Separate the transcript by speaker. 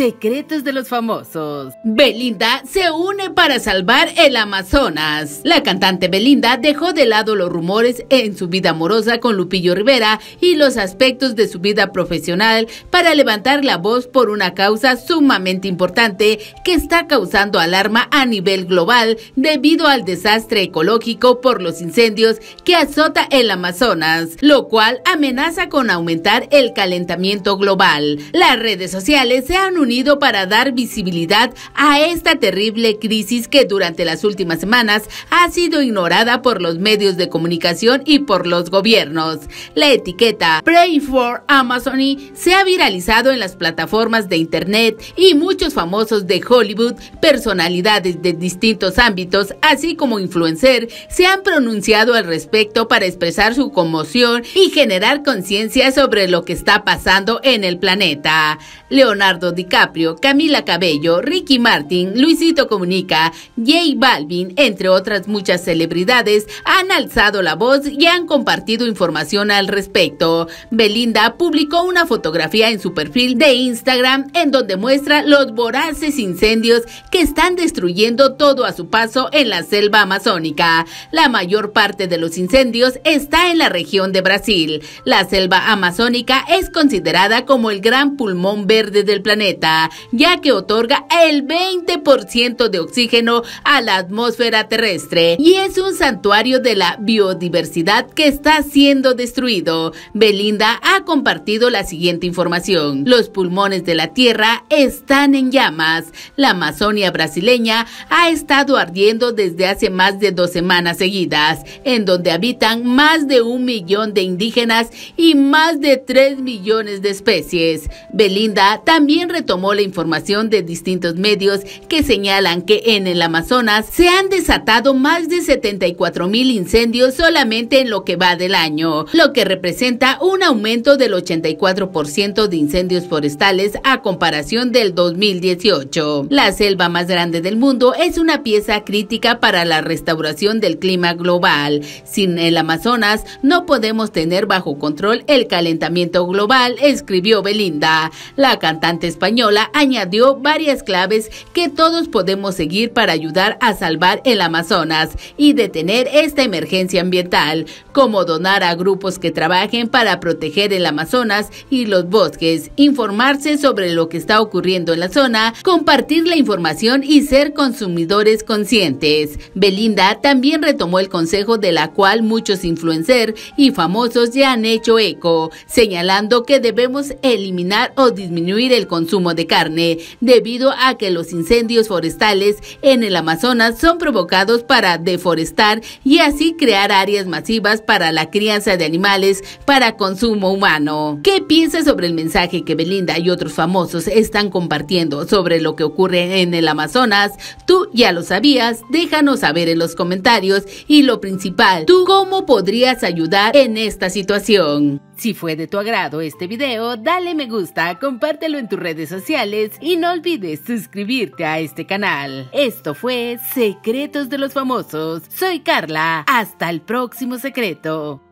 Speaker 1: Secretos de los famosos. Belinda se une para salvar el Amazonas. La cantante Belinda dejó de lado los rumores en su vida amorosa con Lupillo Rivera y los aspectos de su vida profesional para levantar la voz por una causa sumamente importante que está causando alarma a nivel global debido al desastre ecológico por los incendios que azota el Amazonas, lo cual amenaza con aumentar el calentamiento global. Las redes sociales se han unido para dar visibilidad a esta terrible crisis que durante las últimas semanas ha sido ignorada por los medios de comunicación y por los gobiernos. La etiqueta Pray for Amazon se ha viralizado en las plataformas de Internet y muchos famosos de Hollywood, personalidades de distintos ámbitos, así como influencer, se han pronunciado al respecto para expresar su conmoción y generar conciencia sobre lo que está pasando en el planeta. Leonardo DiCaprio Camila Cabello, Ricky Martin, Luisito Comunica, Jay Balvin, entre otras muchas celebridades, han alzado la voz y han compartido información al respecto. Belinda publicó una fotografía en su perfil de Instagram en donde muestra los voraces incendios que están destruyendo todo a su paso en la selva amazónica. La mayor parte de los incendios está en la región de Brasil. La selva amazónica es considerada como el gran pulmón verde del planeta ya que otorga el 20% de oxígeno a la atmósfera terrestre y es un santuario de la biodiversidad que está siendo destruido. Belinda ha compartido la siguiente información. Los pulmones de la Tierra están en llamas. La Amazonia brasileña ha estado ardiendo desde hace más de dos semanas seguidas, en donde habitan más de un millón de indígenas y más de 3 millones de especies. Belinda también retomó la información de distintos medios que señalan que en el Amazonas se han desatado más de 74 mil incendios solamente en lo que va del año, lo que representa un aumento del 84% de incendios forestales a comparación del 2018. La selva más grande del mundo es una pieza crítica para la restauración del clima global. Sin el Amazonas no podemos tener bajo control el calentamiento global, escribió Belinda, la cantante española añadió varias claves que todos podemos seguir para ayudar a salvar el Amazonas y detener esta emergencia ambiental, como donar a grupos que trabajen para proteger el Amazonas y los bosques, informarse sobre lo que está ocurriendo en la zona, compartir la información y ser consumidores conscientes. Belinda también retomó el consejo de la cual muchos influencers y famosos ya han hecho eco, señalando que debemos eliminar o disminuir el consumo de carne, debido a que los incendios forestales en el Amazonas son provocados para deforestar y así crear áreas masivas para la crianza de animales para consumo humano. ¿Qué piensas sobre el mensaje que Belinda y otros famosos están compartiendo sobre lo que ocurre en el Amazonas? Tú ya lo sabías, déjanos saber en los comentarios y lo principal, ¿tú cómo podrías ayudar en esta situación? Si fue de tu agrado este video, dale me gusta, compártelo en tus redes sociales y no olvides suscribirte a este canal. Esto fue Secretos de los Famosos. Soy Carla. Hasta el próximo secreto.